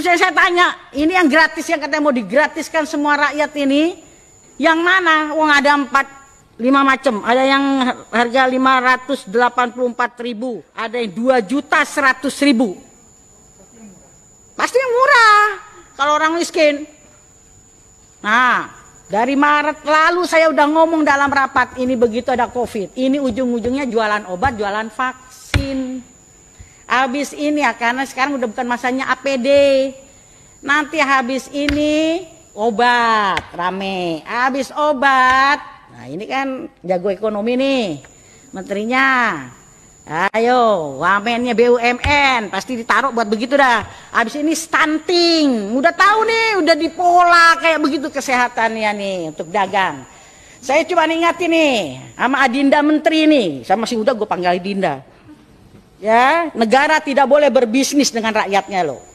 Terus saya tanya, ini yang gratis yang katanya mau digratiskan semua rakyat ini, yang mana? Wong ada empat, lima macam. Ada yang harga 584 ribu, ada yang 2 juta 100 ribu. Pasti yang murah kalau orang miskin. Nah, dari Maret lalu saya udah ngomong dalam rapat ini begitu ada COVID. Ini ujung-ujungnya jualan obat, jualan vaksin habis ini ya karena sekarang udah bukan masanya APD. Nanti habis ini obat rame. Habis obat, nah ini kan jago ekonomi nih menterinya. Ayo, wamennya BUMN pasti ditaruh buat begitu dah. Habis ini stunting, udah tahu nih, udah dipola kayak begitu kesehatannya nih untuk dagang. Saya cuma ingatin nih sama Adinda Menteri nih, sama si Uda gue panggil Adinda. Ya, negara tidak boleh berbisnis dengan rakyatnya loh.